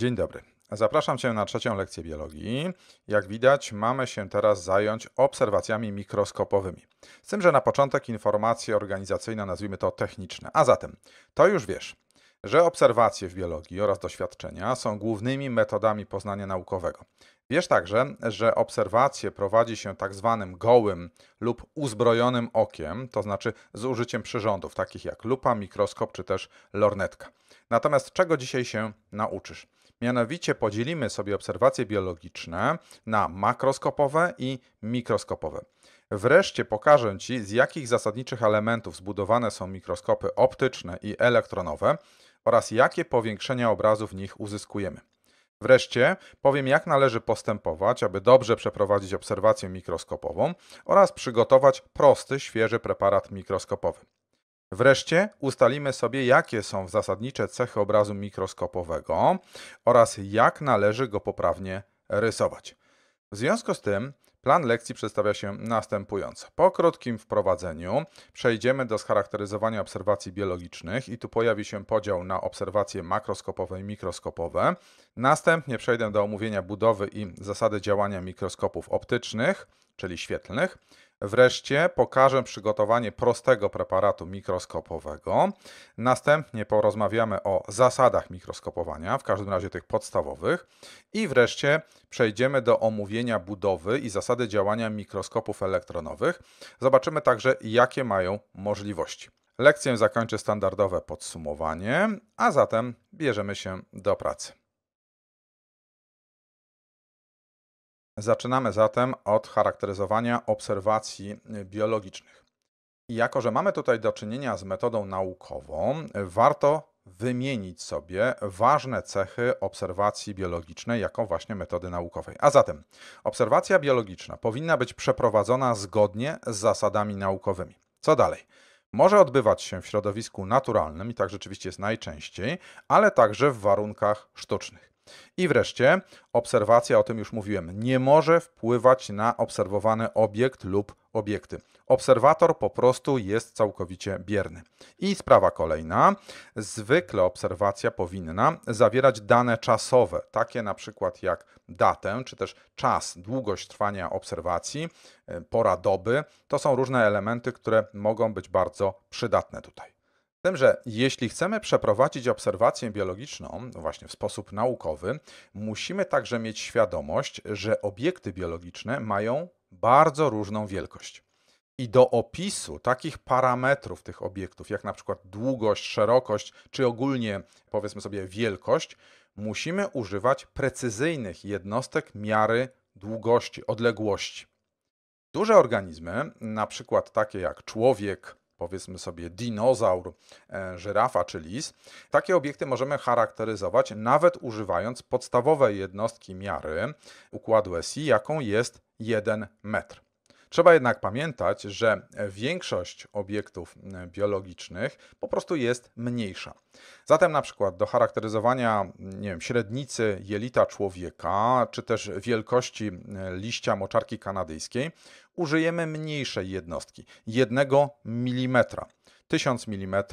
Dzień dobry. Zapraszam Cię na trzecią lekcję biologii. Jak widać, mamy się teraz zająć obserwacjami mikroskopowymi. Z tym, że na początek informacje organizacyjne, nazwijmy to techniczne. A zatem, to już wiesz, że obserwacje w biologii oraz doświadczenia są głównymi metodami poznania naukowego. Wiesz także, że obserwacje prowadzi się tak zwanym gołym lub uzbrojonym okiem, to znaczy z użyciem przyrządów takich jak lupa, mikroskop czy też lornetka. Natomiast czego dzisiaj się nauczysz? Mianowicie podzielimy sobie obserwacje biologiczne na makroskopowe i mikroskopowe. Wreszcie pokażę Ci, z jakich zasadniczych elementów zbudowane są mikroskopy optyczne i elektronowe oraz jakie powiększenia obrazu w nich uzyskujemy. Wreszcie powiem, jak należy postępować, aby dobrze przeprowadzić obserwację mikroskopową oraz przygotować prosty, świeży preparat mikroskopowy. Wreszcie ustalimy sobie, jakie są zasadnicze cechy obrazu mikroskopowego oraz jak należy go poprawnie rysować. W związku z tym plan lekcji przedstawia się następująco. Po krótkim wprowadzeniu przejdziemy do scharakteryzowania obserwacji biologicznych i tu pojawi się podział na obserwacje makroskopowe i mikroskopowe. Następnie przejdę do omówienia budowy i zasady działania mikroskopów optycznych, czyli świetlnych. Wreszcie pokażę przygotowanie prostego preparatu mikroskopowego. Następnie porozmawiamy o zasadach mikroskopowania, w każdym razie tych podstawowych. I wreszcie przejdziemy do omówienia budowy i zasady działania mikroskopów elektronowych. Zobaczymy także, jakie mają możliwości. Lekcję zakończę standardowe podsumowanie, a zatem bierzemy się do pracy. Zaczynamy zatem od charakteryzowania obserwacji biologicznych. I jako, że mamy tutaj do czynienia z metodą naukową, warto wymienić sobie ważne cechy obserwacji biologicznej jako właśnie metody naukowej. A zatem obserwacja biologiczna powinna być przeprowadzona zgodnie z zasadami naukowymi. Co dalej? Może odbywać się w środowisku naturalnym i tak rzeczywiście jest najczęściej, ale także w warunkach sztucznych. I wreszcie obserwacja, o tym już mówiłem, nie może wpływać na obserwowany obiekt lub obiekty. Obserwator po prostu jest całkowicie bierny. I sprawa kolejna. Zwykle obserwacja powinna zawierać dane czasowe, takie na przykład jak datę, czy też czas, długość trwania obserwacji, e, pora doby. To są różne elementy, które mogą być bardzo przydatne tutaj tym, że jeśli chcemy przeprowadzić obserwację biologiczną no właśnie w sposób naukowy, musimy także mieć świadomość, że obiekty biologiczne mają bardzo różną wielkość. I do opisu takich parametrów tych obiektów, jak na przykład długość, szerokość, czy ogólnie powiedzmy sobie wielkość, musimy używać precyzyjnych jednostek miary długości, odległości. Duże organizmy, na przykład takie jak człowiek, powiedzmy sobie dinozaur, e, żyrafa czy lis, takie obiekty możemy charakteryzować nawet używając podstawowej jednostki miary układu SI, jaką jest 1 metr. Trzeba jednak pamiętać, że większość obiektów biologicznych po prostu jest mniejsza. Zatem na przykład do charakteryzowania nie wiem, średnicy jelita człowieka, czy też wielkości liścia moczarki kanadyjskiej użyjemy mniejszej jednostki, 1 mm. 1000 mm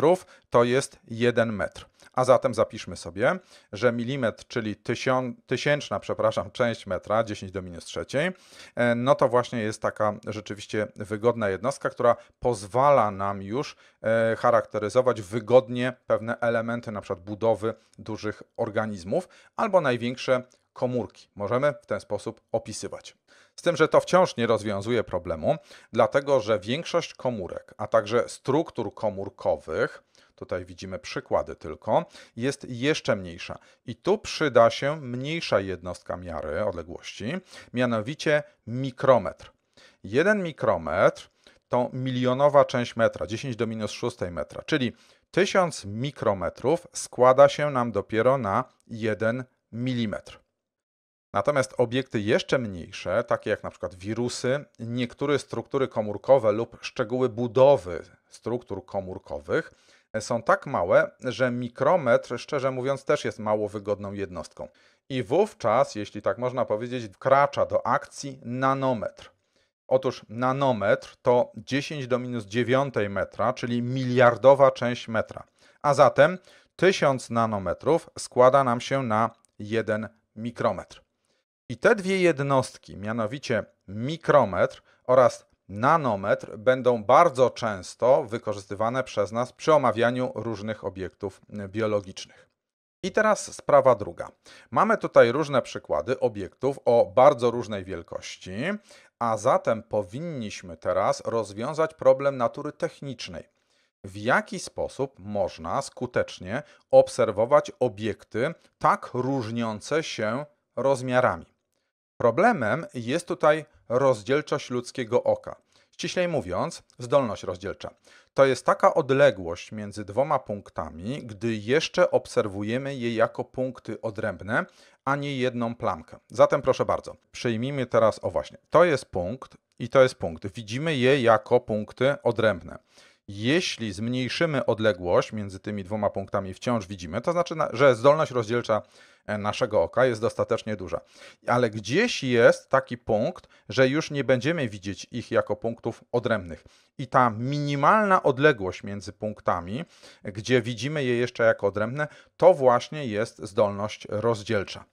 to jest 1 metr. A zatem zapiszmy sobie, że milimetr, czyli tysią, tysięczna, przepraszam, część metra, 10 do minus trzeciej, e, no to właśnie jest taka rzeczywiście wygodna jednostka, która pozwala nam już e, charakteryzować wygodnie pewne elementy, na przykład budowy dużych organizmów albo największe komórki. Możemy w ten sposób opisywać. Z tym, że to wciąż nie rozwiązuje problemu, dlatego że większość komórek, a także struktur komórkowych, tutaj widzimy przykłady tylko, jest jeszcze mniejsza. I tu przyda się mniejsza jednostka miary odległości, mianowicie mikrometr. Jeden mikrometr to milionowa część metra, 10 do minus 6 metra, czyli 1000 mikrometrów składa się nam dopiero na 1 milimetr. Natomiast obiekty jeszcze mniejsze, takie jak na przykład wirusy, niektóre struktury komórkowe lub szczegóły budowy struktur komórkowych e, są tak małe, że mikrometr, szczerze mówiąc, też jest mało wygodną jednostką. I wówczas, jeśli tak można powiedzieć, wkracza do akcji nanometr. Otóż nanometr to 10 do minus 9 metra, czyli miliardowa część metra. A zatem 1000 nanometrów składa nam się na 1 mikrometr. I te dwie jednostki, mianowicie mikrometr oraz nanometr, będą bardzo często wykorzystywane przez nas przy omawianiu różnych obiektów y, biologicznych. I teraz sprawa druga. Mamy tutaj różne przykłady obiektów o bardzo różnej wielkości, a zatem powinniśmy teraz rozwiązać problem natury technicznej. W jaki sposób można skutecznie obserwować obiekty tak różniące się rozmiarami? Problemem jest tutaj rozdzielczość ludzkiego oka. Ściślej mówiąc, zdolność rozdzielcza. To jest taka odległość między dwoma punktami, gdy jeszcze obserwujemy je jako punkty odrębne, a nie jedną plamkę. Zatem proszę bardzo, przyjmijmy teraz, o właśnie, to jest punkt i to jest punkt. Widzimy je jako punkty odrębne jeśli zmniejszymy odległość między tymi dwoma punktami, wciąż widzimy, to znaczy, że zdolność rozdzielcza e, naszego oka jest dostatecznie duża. Ale gdzieś jest taki punkt, że już nie będziemy widzieć ich jako punktów odrębnych. I ta minimalna odległość między punktami, gdzie widzimy je jeszcze jako odrębne, to właśnie jest zdolność rozdzielcza.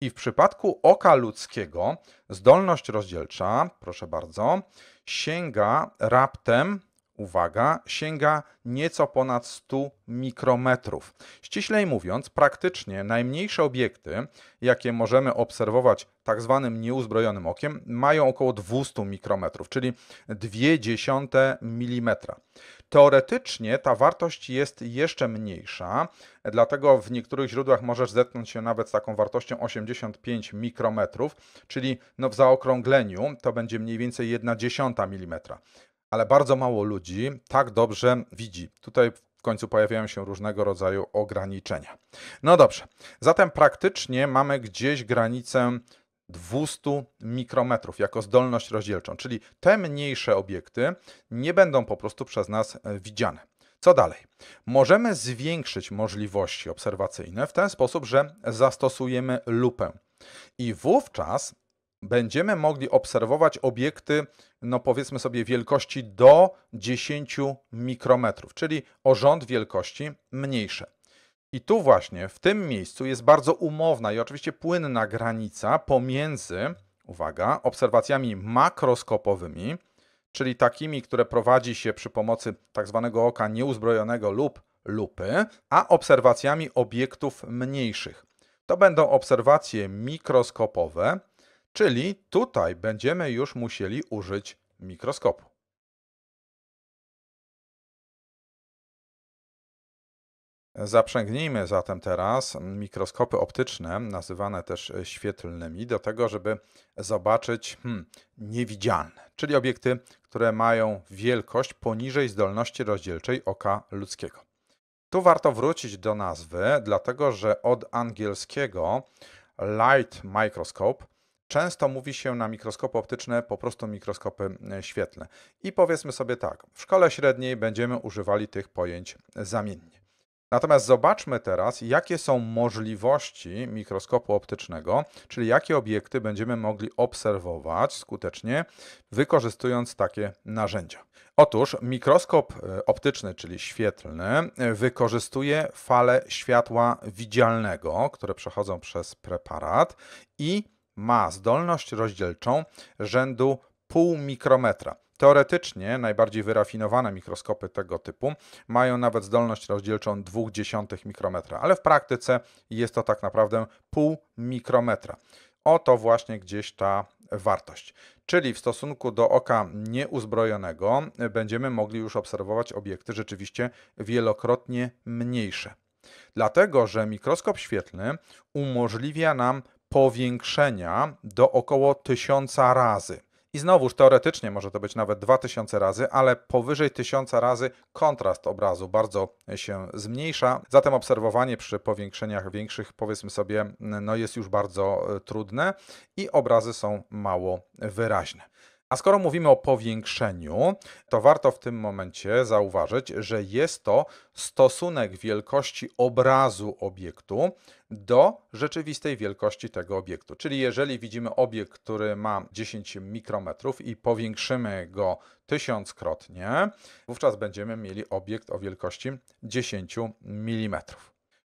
I w przypadku oka ludzkiego zdolność rozdzielcza, proszę bardzo, sięga raptem uwaga, sięga nieco ponad 100 mikrometrów. Ściślej mówiąc, praktycznie najmniejsze obiekty, jakie możemy obserwować tak zwanym nieuzbrojonym okiem, mają około 200 mikrometrów, czyli 0,2 mm. Teoretycznie ta wartość jest jeszcze mniejsza, dlatego w niektórych źródłach możesz zetknąć się nawet z taką wartością 85 mikrometrów, czyli no w zaokrągleniu to będzie mniej więcej 1,1 mm ale bardzo mało ludzi tak dobrze widzi. Tutaj w końcu pojawiają się różnego rodzaju ograniczenia. No dobrze, zatem praktycznie mamy gdzieś granicę 200 mikrometrów jako zdolność rozdzielczą, czyli te mniejsze obiekty nie będą po prostu przez nas e, widziane. Co dalej? Możemy zwiększyć możliwości obserwacyjne w ten sposób, że zastosujemy lupę. I wówczas będziemy mogli obserwować obiekty, no powiedzmy sobie, wielkości do 10 mikrometrów, czyli o rząd wielkości mniejsze. I tu właśnie, w tym miejscu jest bardzo umowna i oczywiście płynna granica pomiędzy, uwaga, obserwacjami makroskopowymi, czyli takimi, które prowadzi się przy pomocy tzw. Tak oka nieuzbrojonego lub lupy, a obserwacjami obiektów mniejszych. To będą obserwacje mikroskopowe, Czyli tutaj będziemy już musieli użyć mikroskopu. Zaprzęgnijmy zatem teraz mikroskopy optyczne, nazywane też świetlnymi, do tego, żeby zobaczyć hmm, niewidzialne, czyli obiekty, które mają wielkość poniżej zdolności rozdzielczej oka ludzkiego. Tu warto wrócić do nazwy, dlatego że od angielskiego light microscope Często mówi się na mikroskopy optyczne po prostu mikroskopy e, świetlne. I powiedzmy sobie tak, w szkole średniej będziemy używali tych pojęć zamiennie. Natomiast zobaczmy teraz, jakie są możliwości mikroskopu optycznego, czyli jakie obiekty będziemy mogli obserwować skutecznie, wykorzystując takie narzędzia. Otóż mikroskop e, optyczny, czyli świetlny, e, wykorzystuje fale światła widzialnego, które przechodzą przez preparat i ma zdolność rozdzielczą rzędu pół mikrometra. Teoretycznie najbardziej wyrafinowane mikroskopy tego typu mają nawet zdolność rozdzielczą 0,2 mikrometra, ale w praktyce jest to tak naprawdę pół mikrometra. Oto właśnie gdzieś ta wartość. Czyli w stosunku do oka nieuzbrojonego będziemy mogli już obserwować obiekty rzeczywiście wielokrotnie mniejsze. Dlatego, że mikroskop świetlny umożliwia nam powiększenia do około 1000 razy. I znowuż teoretycznie może to być nawet 2000 razy, ale powyżej 1000 razy kontrast obrazu bardzo się zmniejsza. Zatem obserwowanie przy powiększeniach większych, powiedzmy sobie, no jest już bardzo e, trudne i obrazy są mało wyraźne. A skoro mówimy o powiększeniu, to warto w tym momencie zauważyć, że jest to stosunek wielkości obrazu obiektu do rzeczywistej wielkości tego obiektu. Czyli jeżeli widzimy obiekt, który ma 10 mikrometrów i powiększymy go tysiąckrotnie, wówczas będziemy mieli obiekt o wielkości 10 mm.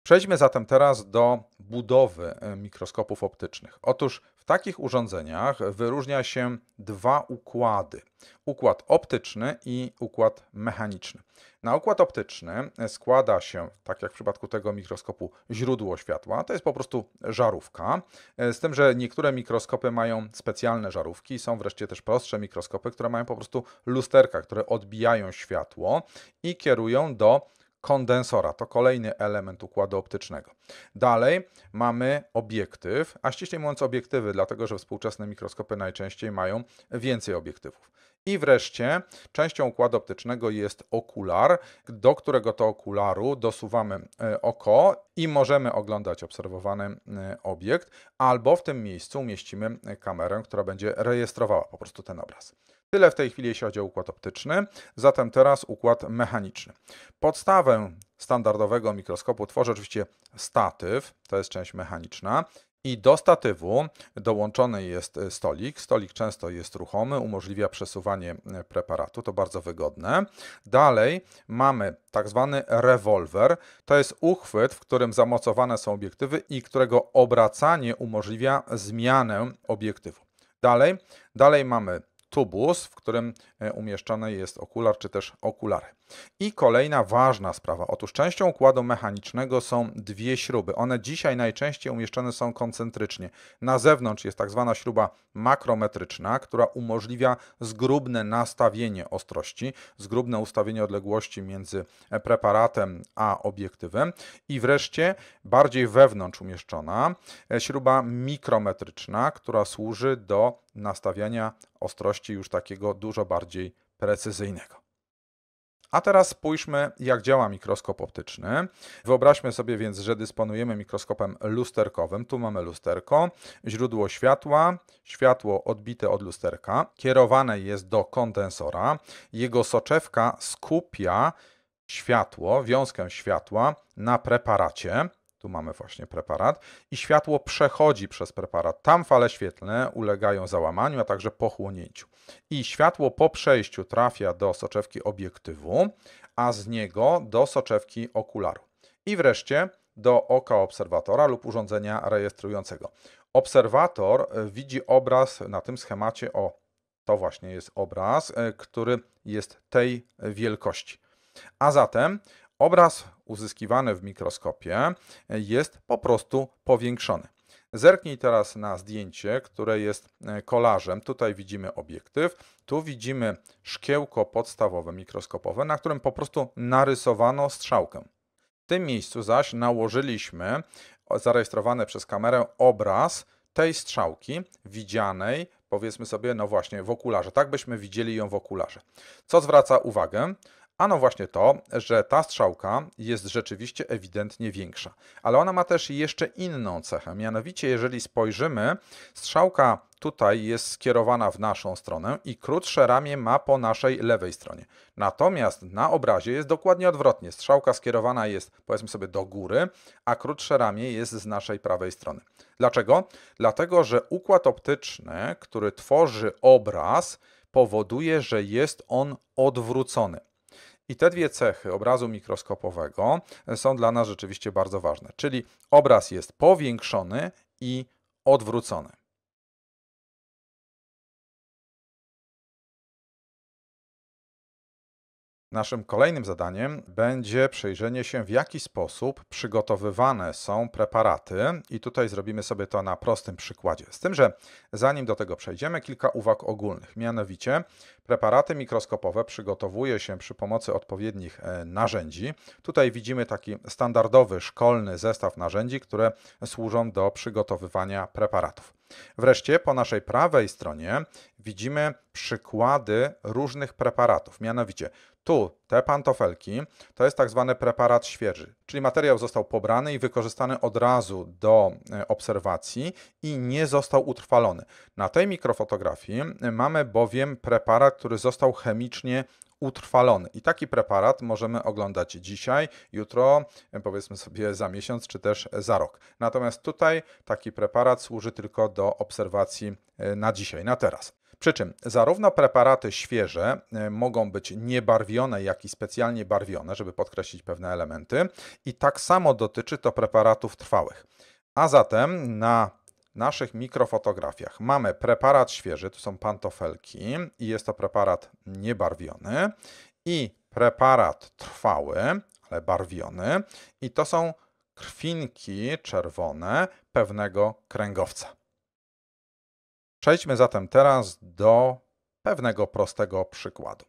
Przejdźmy zatem teraz do budowy e, mikroskopów optycznych. Otóż takich urządzeniach wyróżnia się dwa układy: układ optyczny i układ mechaniczny. Na układ optyczny składa się, tak jak w przypadku tego mikroskopu, źródło światła. To jest po prostu żarówka. E, z tym, że niektóre mikroskopy mają specjalne żarówki, są wreszcie też prostsze mikroskopy, które mają po prostu lusterka, które odbijają światło i kierują do kondensora. To kolejny element układu optycznego. Dalej mamy obiektyw, a ściślej mówiąc obiektywy, dlatego że współczesne mikroskopy najczęściej mają więcej obiektywów. I wreszcie częścią układu optycznego jest okular, do którego to okularu dosuwamy e, oko i możemy oglądać obserwowany e, obiekt, albo w tym miejscu umieścimy e, kamerę, która będzie rejestrowała po prostu ten obraz. Tyle w tej chwili, jeśli chodzi o układ optyczny. Zatem teraz układ mechaniczny. Podstawę standardowego mikroskopu tworzy oczywiście statyw, to jest część mechaniczna. I do statywu dołączony jest stolik. Stolik często jest ruchomy, umożliwia przesuwanie e, preparatu, to bardzo wygodne. Dalej mamy tak zwany rewolwer. To jest uchwyt, w którym zamocowane są obiektywy i którego obracanie umożliwia zmianę obiektywu. Dalej, dalej mamy tubus, w którym E, umieszczony jest okular czy też okulary. I kolejna ważna sprawa. Otóż częścią układu mechanicznego są dwie śruby. One dzisiaj najczęściej umieszczone są koncentrycznie. Na zewnątrz jest tak zwana śruba makrometryczna, która umożliwia zgrubne nastawienie ostrości, zgrubne ustawienie odległości między preparatem a obiektywem. I wreszcie bardziej wewnątrz umieszczona e, śruba mikrometryczna, która służy do nastawiania ostrości już takiego dużo bardziej bardziej precyzyjnego. A teraz spójrzmy, jak działa mikroskop optyczny. Wyobraźmy sobie więc, że dysponujemy mikroskopem lusterkowym. Tu mamy lusterko, źródło światła, światło odbite od lusterka, kierowane jest do kondensora. Jego soczewka skupia światło, wiązkę światła na preparacie. Tu mamy właśnie preparat i światło przechodzi przez preparat. Tam fale świetlne ulegają załamaniu, a także pochłonięciu. I światło po przejściu trafia do soczewki obiektywu, a z niego do soczewki okularu. I wreszcie do oka obserwatora lub urządzenia rejestrującego. Obserwator e, widzi obraz na tym schemacie o to właśnie jest obraz, e, który jest tej e, wielkości. A zatem obraz uzyskiwany w mikroskopie jest po prostu powiększony. Zerknij teraz na zdjęcie, które jest e, kolażem. Tutaj widzimy obiektyw, tu widzimy szkiełko podstawowe mikroskopowe, na którym po prostu narysowano strzałkę. W tym miejscu zaś nałożyliśmy zarejestrowany przez kamerę obraz tej strzałki widzianej, powiedzmy sobie, no właśnie, w okularze. Tak byśmy widzieli ją w okularze. Co zwraca uwagę? Ano właśnie to, że ta strzałka jest rzeczywiście ewidentnie większa. Ale ona ma też jeszcze inną cechę. Mianowicie, jeżeli spojrzymy, strzałka tutaj jest skierowana w naszą stronę i krótsze ramię ma po naszej lewej stronie. Natomiast na obrazie jest dokładnie odwrotnie. Strzałka skierowana jest, powiedzmy sobie, do góry, a krótsze ramię jest z naszej prawej strony. Dlaczego? Dlatego, że układ optyczny, który tworzy obraz, powoduje, że jest on odwrócony. I te dwie cechy obrazu mikroskopowego są dla nas rzeczywiście bardzo ważne. Czyli obraz jest powiększony i odwrócony. Naszym kolejnym zadaniem będzie przejrzenie się, w jaki sposób przygotowywane są preparaty, i tutaj zrobimy sobie to na prostym przykładzie. Z tym, że zanim do tego przejdziemy, kilka uwag ogólnych. Mianowicie, preparaty mikroskopowe przygotowuje się przy pomocy odpowiednich e, narzędzi. Tutaj widzimy taki standardowy szkolny zestaw narzędzi, które służą do przygotowywania preparatów. Wreszcie po naszej prawej stronie widzimy przykłady różnych preparatów, mianowicie tu te pantofelki to jest tak zwany preparat świeży, czyli materiał został pobrany i wykorzystany od razu do e, obserwacji i nie został utrwalony. Na tej mikrofotografii e, mamy bowiem preparat, który został chemicznie utrwalony. I taki preparat możemy oglądać dzisiaj, jutro, e, powiedzmy sobie za miesiąc czy też za rok. Natomiast tutaj taki preparat służy tylko do obserwacji na dzisiaj, na teraz. Przy czym zarówno preparaty świeże e, mogą być niebarwione, jak i specjalnie barwione, żeby podkreślić pewne elementy, i tak samo dotyczy to preparatów trwałych. A zatem na naszych mikrofotografiach mamy preparat świeży, to są pantofelki i jest to preparat niebarwiony i preparat trwały, ale barwiony i to są krwinki czerwone pewnego kręgowca. Przejdźmy zatem teraz do pewnego prostego przykładu.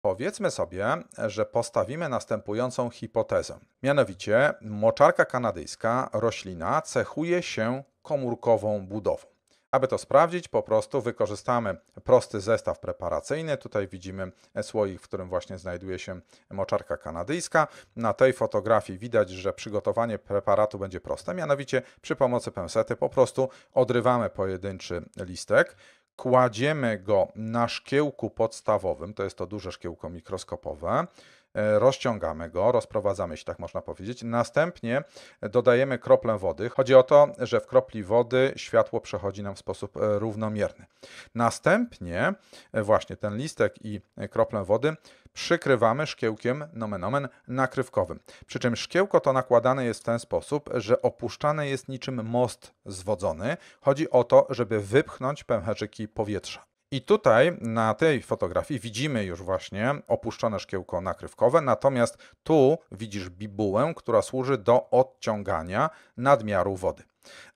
Powiedzmy sobie, że postawimy następującą hipotezę. Mianowicie moczarka kanadyjska, roślina, cechuje się komórkową budową. Aby to sprawdzić, po prostu wykorzystamy prosty zestaw preparacyjny. Tutaj widzimy słoik, w którym właśnie znajduje się moczarka kanadyjska. Na tej fotografii widać, że przygotowanie preparatu będzie proste, mianowicie przy pomocy pęsety po prostu odrywamy pojedynczy listek, kładziemy go na szkiełku podstawowym, to jest to duże szkiełko mikroskopowe, E, rozciągamy go, rozprowadzamy, się, tak można powiedzieć. Następnie dodajemy kroplę wody. Chodzi o to, że w kropli wody światło przechodzi nam w sposób e, równomierny. Następnie e, właśnie ten listek i kroplę wody przykrywamy szkiełkiem no omen nakrywkowym. Przy czym szkiełko to nakładane jest w ten sposób, że opuszczane jest niczym most zwodzony. Chodzi o to, żeby wypchnąć pęcherzyki powietrza. I tutaj na tej fotografii widzimy już właśnie opuszczone szkiełko nakrywkowe, natomiast tu widzisz bibułę, która służy do odciągania nadmiaru wody.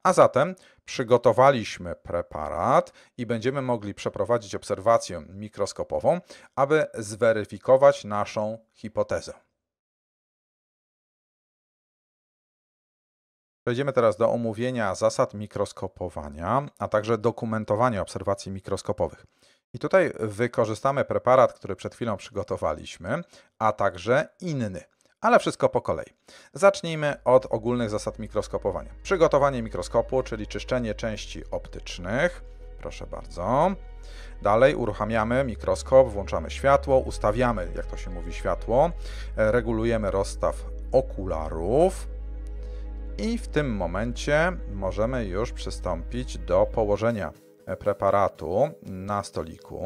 A zatem przygotowaliśmy preparat i będziemy mogli przeprowadzić obserwację mikroskopową, aby zweryfikować naszą hipotezę. Przejdziemy teraz do omówienia zasad mikroskopowania, a także dokumentowania obserwacji mikroskopowych. I tutaj wykorzystamy preparat, który przed chwilą przygotowaliśmy, a także inny. Ale wszystko po kolei. Zacznijmy od ogólnych zasad mikroskopowania. Przygotowanie mikroskopu, czyli czyszczenie części optycznych. Proszę bardzo. Dalej uruchamiamy mikroskop, włączamy światło, ustawiamy, jak to się mówi, światło, e, regulujemy rozstaw okularów, i w tym momencie możemy już przystąpić do położenia preparatu na stoliku.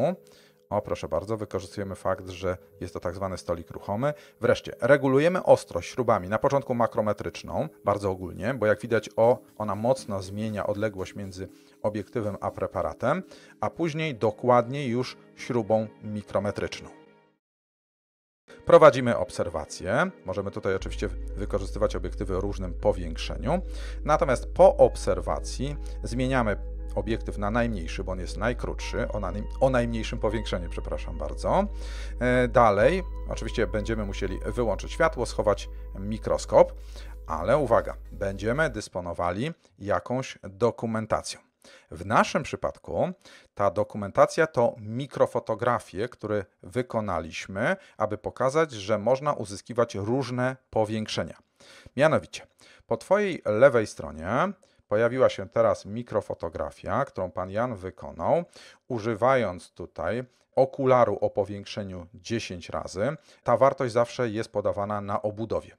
O, proszę bardzo, wykorzystujemy fakt, że jest to tak zwany stolik ruchomy. Wreszcie, regulujemy ostrość śrubami, na początku makrometryczną, bardzo ogólnie, bo jak widać o, ona mocno zmienia odległość między obiektywem a preparatem, a później dokładnie już śrubą mikrometryczną. Prowadzimy obserwacje. Możemy tutaj oczywiście wykorzystywać obiektywy o różnym powiększeniu. Natomiast po obserwacji zmieniamy obiektyw na najmniejszy, bo on jest najkrótszy, o, na, o najmniejszym powiększeniu, przepraszam bardzo. E, dalej, oczywiście będziemy musieli wyłączyć światło, schować mikroskop, ale uwaga, będziemy dysponowali jakąś dokumentacją. W naszym przypadku ta dokumentacja to mikrofotografie, które wykonaliśmy, aby pokazać, że można uzyskiwać różne powiększenia. Mianowicie, po Twojej lewej stronie pojawiła się teraz mikrofotografia, którą pan Jan wykonał, używając tutaj okularu o powiększeniu 10 razy. Ta wartość zawsze jest podawana na obudowie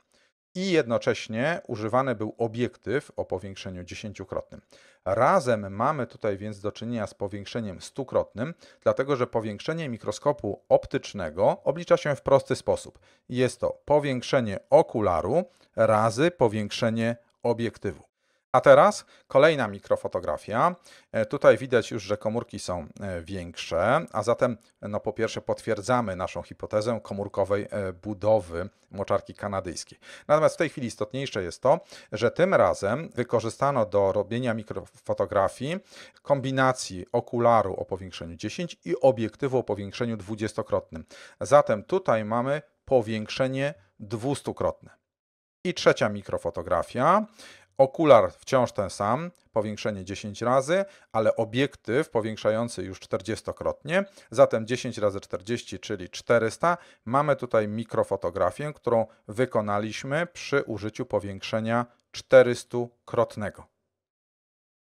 i jednocześnie używany był obiektyw o powiększeniu dziesięciokrotnym. Razem mamy tutaj więc do czynienia z powiększeniem stukrotnym, dlatego że powiększenie mikroskopu optycznego oblicza się w prosty sposób. Jest to powiększenie okularu razy powiększenie obiektywu. A teraz kolejna mikrofotografia. E, tutaj widać już, że komórki są e, większe, a zatem e, no po pierwsze potwierdzamy naszą hipotezę komórkowej budowy moczarki kanadyjskiej. Natomiast w tej chwili istotniejsze jest to, że tym razem wykorzystano do robienia mikrofotografii kombinacji okularu o powiększeniu 10 i obiektywu o powiększeniu 20-krotnym. Zatem tutaj mamy powiększenie 200-krotne. I trzecia mikrofotografia. Okular wciąż ten sam, powiększenie 10 razy, ale obiektyw powiększający już 40-krotnie. Zatem 10 razy 40, czyli 400. Mamy tutaj mikrofotografię, którą wykonaliśmy przy użyciu powiększenia 400-krotnego.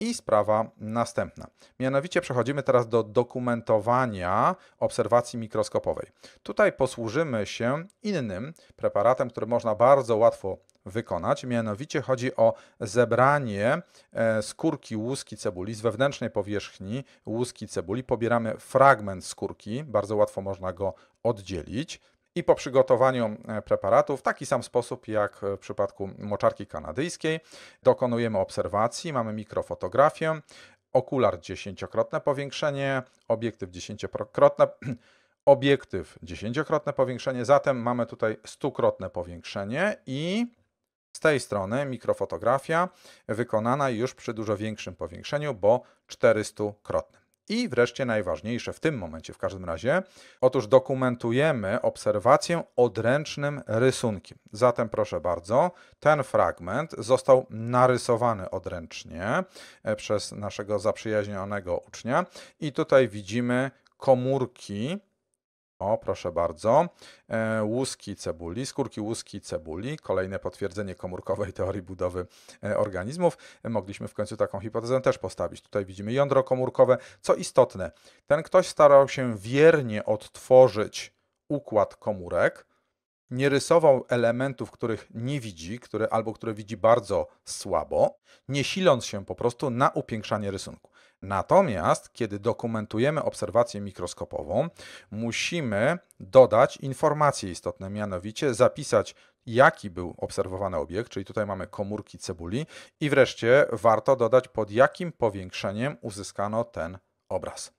I sprawa następna. Mianowicie przechodzimy teraz do dokumentowania obserwacji mikroskopowej. Tutaj posłużymy się innym preparatem, który można bardzo łatwo wykonać. Mianowicie chodzi o zebranie e, skórki łuski cebuli z wewnętrznej powierzchni łuski cebuli. Pobieramy fragment skórki, bardzo łatwo można go oddzielić. I po przygotowaniu e, preparatów, w taki sam sposób jak e, w przypadku moczarki kanadyjskiej, dokonujemy obserwacji, mamy mikrofotografię, okular dziesięciokrotne powiększenie, obiektyw dziesięciokrotne, obiektyw dziesięciokrotne powiększenie, zatem mamy tutaj stukrotne powiększenie i z tej strony mikrofotografia wykonana już przy dużo większym powiększeniu, bo 400-krotnym. I wreszcie najważniejsze w tym momencie w każdym razie, otóż dokumentujemy obserwację odręcznym rysunkiem. Zatem proszę bardzo, ten fragment został narysowany odręcznie e, przez naszego zaprzyjaźnionego ucznia i tutaj widzimy komórki o, proszę bardzo. E, łuski cebuli, skórki łuski cebuli, kolejne potwierdzenie komórkowej teorii budowy e, organizmów. E, mogliśmy w końcu taką hipotezę też postawić. Tutaj widzimy jądro komórkowe. Co istotne, ten ktoś starał się wiernie odtworzyć układ komórek, nie rysował elementów, których nie widzi, które, albo które widzi bardzo słabo, nie siląc się po prostu na upiększanie rysunku. Natomiast, kiedy dokumentujemy obserwację mikroskopową, musimy dodać informacje istotne, mianowicie zapisać, jaki był obserwowany obiekt, czyli tutaj mamy komórki cebuli, i wreszcie warto dodać, pod jakim powiększeniem uzyskano ten obraz.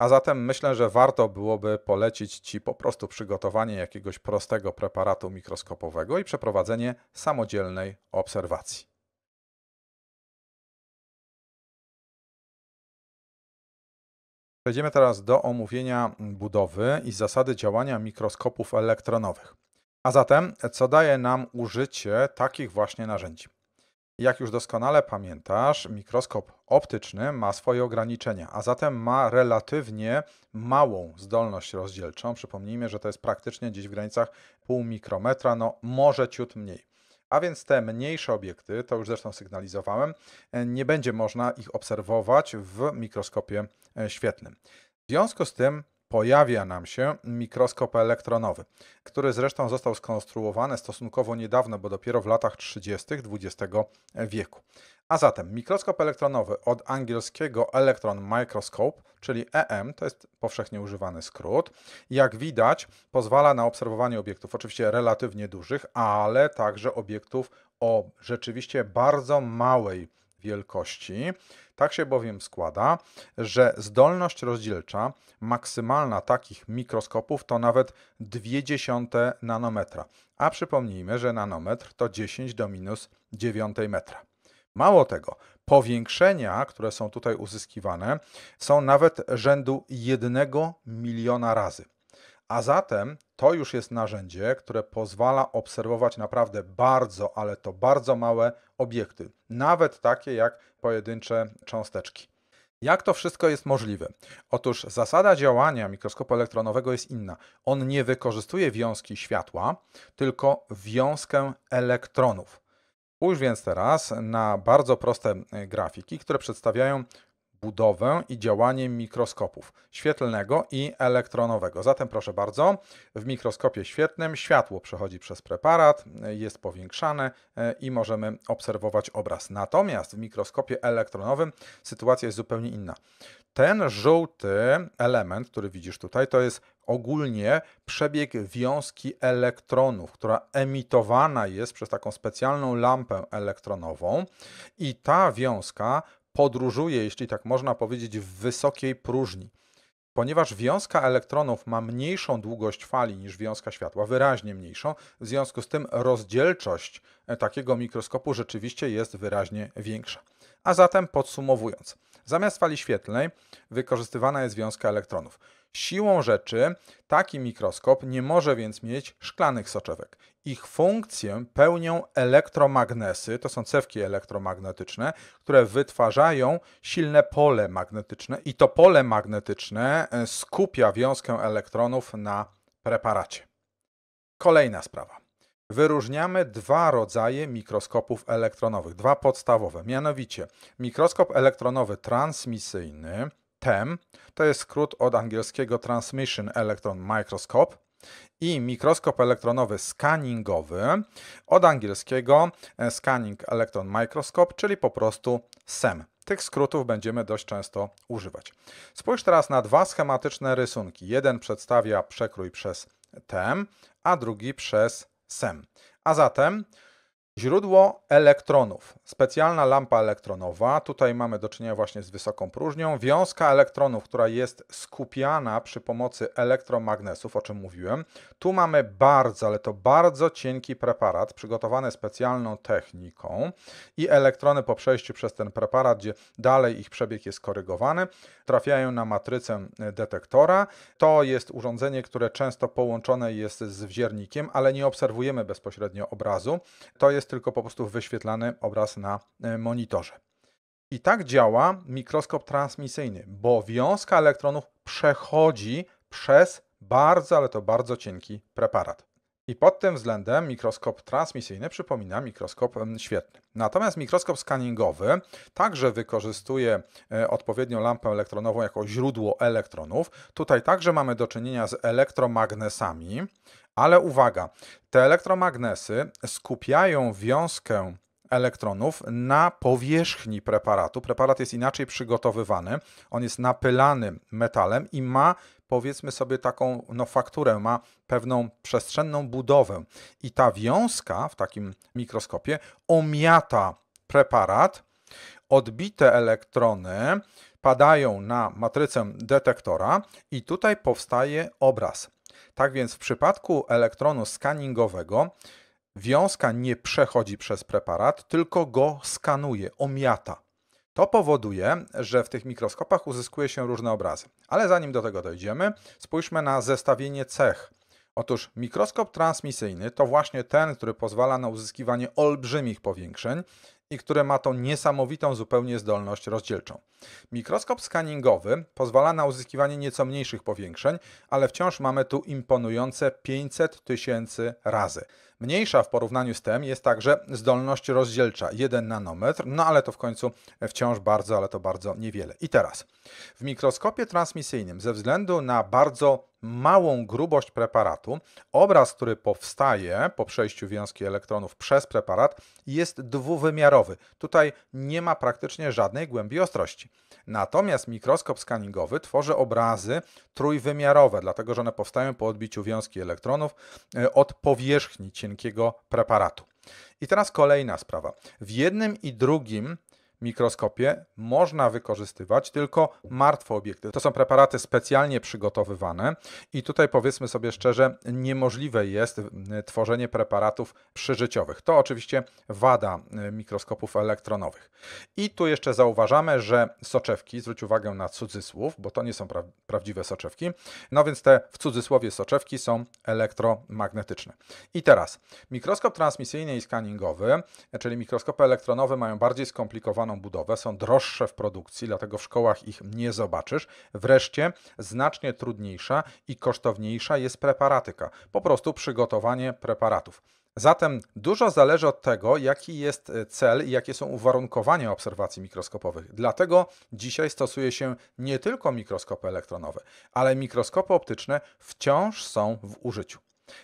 A zatem myślę, że warto byłoby polecić Ci po prostu przygotowanie jakiegoś prostego preparatu mikroskopowego i przeprowadzenie samodzielnej obserwacji. Przejdziemy teraz do omówienia budowy i zasady działania mikroskopów elektronowych. A zatem, co daje nam użycie takich właśnie narzędzi? Jak już doskonale pamiętasz, mikroskop optyczny ma swoje ograniczenia, a zatem ma relatywnie małą zdolność rozdzielczą. Przypomnijmy, że to jest praktycznie gdzieś w granicach pół mikrometra, no może ciut mniej a więc te mniejsze obiekty, to już zresztą sygnalizowałem, e, nie będzie można ich obserwować w mikroskopie e, świetnym. W związku z tym pojawia nam się mikroskop elektronowy, który zresztą został skonstruowany stosunkowo niedawno, bo dopiero w latach 30. XX wieku. A zatem mikroskop elektronowy od angielskiego electron microscope, czyli EM, to jest powszechnie używany skrót, jak widać pozwala na obserwowanie obiektów, oczywiście relatywnie dużych, ale także obiektów o rzeczywiście bardzo małej wielkości. Tak się bowiem składa, że zdolność rozdzielcza maksymalna takich mikroskopów to nawet 0,2 nanometra. A przypomnijmy, że nanometr to 10 do minus 9 metra. Mało tego, powiększenia, które są tutaj uzyskiwane, są nawet rzędu 1 miliona razy. A zatem to już jest narzędzie, które pozwala obserwować naprawdę bardzo, ale to bardzo małe obiekty, nawet takie jak pojedyncze cząsteczki. Jak to wszystko jest możliwe? Otóż zasada działania mikroskopu elektronowego jest inna. On nie wykorzystuje wiązki światła, tylko wiązkę elektronów. Spójrz więc teraz na bardzo proste e, grafiki, które przedstawiają budowę i działanie mikroskopów świetlnego i elektronowego. Zatem proszę bardzo, w mikroskopie świetlnym światło przechodzi przez preparat, jest powiększane e, i możemy obserwować obraz. Natomiast w mikroskopie elektronowym sytuacja jest zupełnie inna. Ten żółty element, który widzisz tutaj, to jest ogólnie przebieg wiązki elektronów, która emitowana jest przez taką specjalną lampę elektronową i ta wiązka podróżuje, jeśli tak można powiedzieć, w wysokiej próżni. Ponieważ wiązka elektronów ma mniejszą długość fali niż wiązka światła, wyraźnie mniejszą, w związku z tym rozdzielczość e, takiego mikroskopu rzeczywiście jest wyraźnie większa. A zatem podsumowując, zamiast fali świetlnej wykorzystywana jest wiązka elektronów. Siłą rzeczy taki mikroskop nie może więc mieć szklanych soczewek ich funkcję pełnią elektromagnesy, to są cewki elektromagnetyczne, które wytwarzają silne pole magnetyczne i to pole magnetyczne e, skupia wiązkę elektronów na preparacie. Kolejna sprawa. Wyróżniamy dwa rodzaje mikroskopów elektronowych, dwa podstawowe, mianowicie mikroskop elektronowy transmisyjny, TEM, to jest skrót od angielskiego Transmission Electron Microscope, i mikroskop elektronowy scanningowy, od angielskiego e, scanning electron microscope, czyli po prostu SEM. Tych skrótów będziemy dość często używać. Spójrz teraz na dwa schematyczne rysunki. Jeden przedstawia przekrój przez TEM, a drugi przez SEM. A zatem Źródło elektronów. Specjalna lampa elektronowa. Tutaj mamy do czynienia właśnie z wysoką próżnią. Wiązka elektronów, która jest skupiana przy pomocy elektromagnesów, o czym mówiłem. Tu mamy bardzo, ale to bardzo cienki preparat, przygotowany specjalną techniką i elektrony po przejściu przez ten preparat, gdzie dalej ich przebieg jest korygowany, trafiają na matrycę detektora. To jest urządzenie, które często połączone jest z wziernikiem, ale nie obserwujemy bezpośrednio obrazu. To jest jest tylko po prostu wyświetlany obraz na e, monitorze. I tak działa mikroskop transmisyjny, bo wiązka elektronów przechodzi przez bardzo, ale to bardzo cienki preparat. I pod tym względem mikroskop transmisyjny przypomina mikroskop świetny. Natomiast mikroskop scanningowy także wykorzystuje e, odpowiednią lampę elektronową jako źródło elektronów. Tutaj także mamy do czynienia z elektromagnesami, ale uwaga, te elektromagnesy skupiają wiązkę elektronów na powierzchni preparatu. Preparat jest inaczej przygotowywany, on jest napylany metalem i ma powiedzmy sobie taką no, fakturę, ma pewną przestrzenną budowę. I ta wiązka w takim mikroskopie omiata preparat, odbite elektrony padają na matrycę detektora i tutaj powstaje obraz. Tak więc w przypadku elektronu skaningowego Wiązka nie przechodzi przez preparat, tylko go skanuje, omiata. To powoduje, że w tych mikroskopach uzyskuje się różne obrazy. Ale zanim do tego dojdziemy, spójrzmy na zestawienie cech. Otóż mikroskop transmisyjny to właśnie ten, który pozwala na uzyskiwanie olbrzymich powiększeń i który ma tą niesamowitą zupełnie zdolność rozdzielczą. Mikroskop skaningowy pozwala na uzyskiwanie nieco mniejszych powiększeń, ale wciąż mamy tu imponujące 500 tysięcy razy. Mniejsza w porównaniu z tym jest także zdolność rozdzielcza 1 nanometr, no ale to w końcu wciąż bardzo, ale to bardzo niewiele. I teraz w mikroskopie transmisyjnym ze względu na bardzo małą grubość preparatu, obraz, który powstaje po przejściu wiązki elektronów przez preparat, jest dwuwymiarowy. Tutaj nie ma praktycznie żadnej głębi ostrości. Natomiast mikroskop skaningowy tworzy obrazy trójwymiarowe, dlatego że one powstają po odbiciu wiązki elektronów e, od powierzchni cienkiego preparatu. I teraz kolejna sprawa. W jednym i drugim mikroskopie można wykorzystywać tylko martwe obiekty. To są preparaty specjalnie przygotowywane i tutaj powiedzmy sobie szczerze, niemożliwe jest y, tworzenie preparatów przyżyciowych. To oczywiście wada y, mikroskopów elektronowych. I tu jeszcze zauważamy, że soczewki, zwróć uwagę na cudzysłów, bo to nie są pra prawdziwe soczewki, no więc te w cudzysłowie soczewki są elektromagnetyczne. I teraz mikroskop transmisyjny i scanningowy, czyli mikroskopy elektronowe mają bardziej skomplikowane zaawansowaną budowę, są droższe w produkcji, dlatego w szkołach ich nie zobaczysz. Wreszcie znacznie trudniejsza i kosztowniejsza jest preparatyka, po prostu przygotowanie preparatów. Zatem dużo zależy od tego, jaki jest e, cel i jakie są uwarunkowania obserwacji mikroskopowych. Dlatego dzisiaj stosuje się nie tylko mikroskopy elektronowe, ale mikroskopy optyczne wciąż są w użyciu.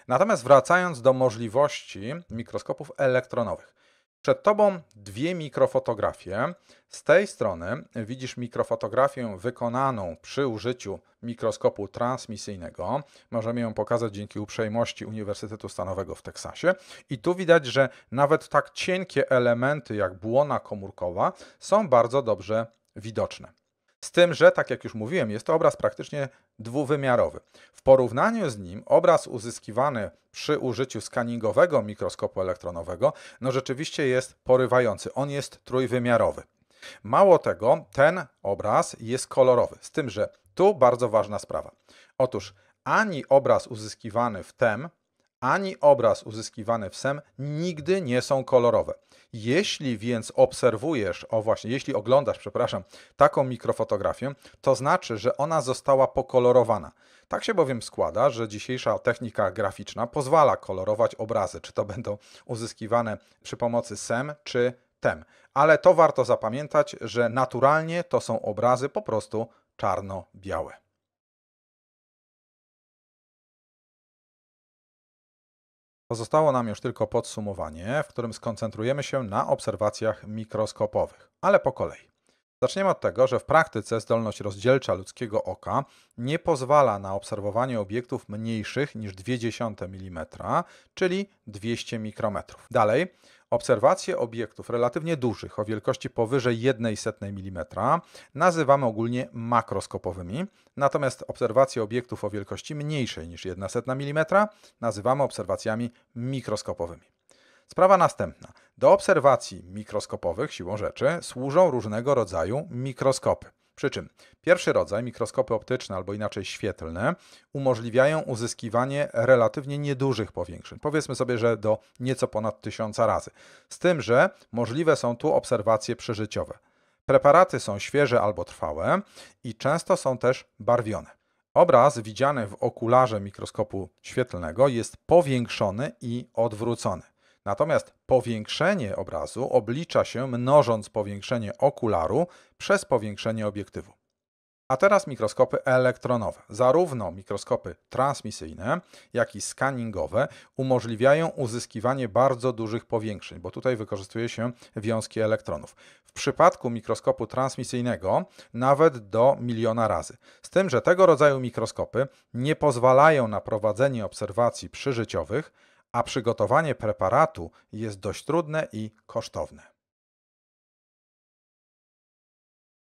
Natomiast wracając do możliwości mikroskopów elektronowych. Przed Tobą dwie mikrofotografie. Z tej strony widzisz mikrofotografię wykonaną przy użyciu mikroskopu transmisyjnego. Możemy ją pokazać dzięki uprzejmości Uniwersytetu Stanowego w Teksasie. I tu widać, że nawet tak cienkie elementy jak błona komórkowa są bardzo dobrze widoczne. Z tym, że, tak jak już mówiłem, jest to obraz praktycznie dwuwymiarowy. W porównaniu z nim obraz uzyskiwany przy użyciu skaningowego mikroskopu elektronowego, no rzeczywiście jest porywający. On jest trójwymiarowy. Mało tego, ten obraz jest kolorowy. Z tym, że tu bardzo ważna sprawa. Otóż ani obraz uzyskiwany w TEM, ani obraz uzyskiwany w SEM nigdy nie są kolorowe. Jeśli więc obserwujesz, o właśnie, jeśli oglądasz, przepraszam, taką mikrofotografię, to znaczy, że ona została pokolorowana. Tak się bowiem składa, że dzisiejsza technika graficzna pozwala kolorować obrazy, czy to będą uzyskiwane przy pomocy SEM, czy TEM. Ale to warto zapamiętać, że naturalnie to są obrazy po prostu czarno-białe. Pozostało nam już tylko podsumowanie, w którym skoncentrujemy się na obserwacjach mikroskopowych, ale po kolei. Zaczniemy od tego, że w praktyce zdolność rozdzielcza ludzkiego oka nie pozwala na obserwowanie obiektów mniejszych niż 0,2 mm, czyli 200 mikrometrów. Dalej, Obserwacje obiektów relatywnie dużych o wielkości powyżej 1,1 mm nazywamy ogólnie makroskopowymi, natomiast obserwacje obiektów o wielkości mniejszej niż 1,1 mm nazywamy obserwacjami mikroskopowymi. Sprawa następna. Do obserwacji mikroskopowych siłą rzeczy służą różnego rodzaju mikroskopy. Przy czym pierwszy rodzaj, mikroskopy optyczne albo inaczej świetlne, umożliwiają uzyskiwanie relatywnie niedużych powiększeń. Powiedzmy sobie, że do nieco ponad tysiąca razy. Z tym, że możliwe są tu obserwacje przeżyciowe. Preparaty są świeże albo trwałe i często są też barwione. Obraz widziany w okularze mikroskopu świetlnego jest powiększony i odwrócony. Natomiast powiększenie obrazu oblicza się mnożąc powiększenie okularu przez powiększenie obiektywu. A teraz mikroskopy elektronowe. Zarówno mikroskopy transmisyjne, jak i scanningowe umożliwiają uzyskiwanie bardzo dużych powiększeń, bo tutaj wykorzystuje się wiązki elektronów. W przypadku mikroskopu transmisyjnego nawet do miliona razy. Z tym, że tego rodzaju mikroskopy nie pozwalają na prowadzenie obserwacji przyżyciowych, a przygotowanie preparatu jest dość trudne i kosztowne.